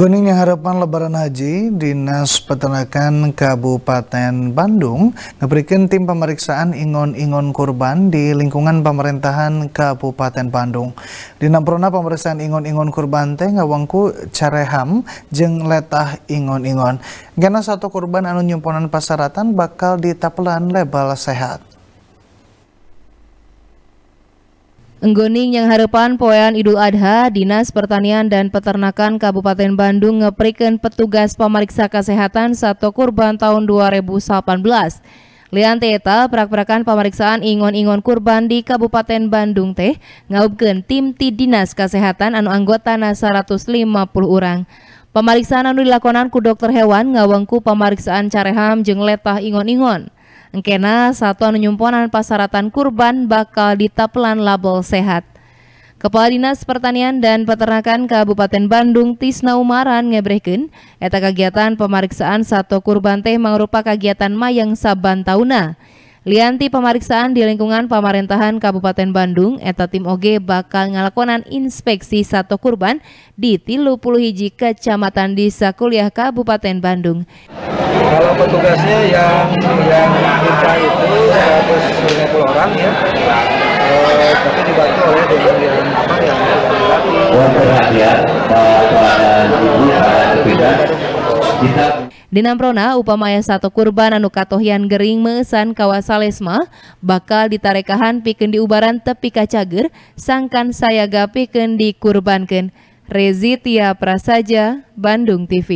Kuningnya harapan lebaran haji, Dinas Peternakan Kabupaten Bandung memberikan tim pemeriksaan ingon-ingon kurban di lingkungan pemerintahan Kabupaten Bandung. Di Namprona pemeriksaan ingon-ingon kurban teh ngawangku careham jeng letah ingon-ingon. Karena satu kurban anu nyumponan pasaratan bakal ditapelan lebal sehat. Enggoning yang harapan poean Idul Adha, Dinas Pertanian dan Peternakan Kabupaten Bandung ngeperikan petugas pemeriksa kesehatan satu kurban tahun 2018. Lian Teta, prak-prakan pemeriksaan ingon-ingon kurban di Kabupaten Bandung teh ngaupkan tim ti Dinas Kesehatan anu anggota na 150 orang. Pemeriksaan anu dilakonan ku dokter hewan ngawengku pemeriksaan careham jeng letah ingon-ingon. Engkena satuan nyumponan pasaratan kurban bakal ditapelan label sehat. Kepala Dinas Pertanian dan Peternakan Kabupaten Bandung Tisna Umaran ngebrehkeun eta kegiatan pemeriksaan satu kurban teh mengrupa kegiatan mayang saban tauna. Lianti pemeriksaan di lingkungan pemerintahan Kabupaten Bandung eta tim OG bakal ngelakonan inspeksi satu kurban di Tilo puluh hiji kecamatan di Sakuliah Kabupaten Bandung kalau petugasnya yang yang kita itu 150 orang ya eh, tapi dibantu oleh dengan yang apa yang perhatian eh, dan ibu sepeda kita Dinamprona upamaya satu kurban anu katohian gering mengesan kawasalesma bakal ditarekahan piken diubaran tepi kacager sangkan sayaga pikeun dikurbankeun Rezitia Prasaja Bandung TV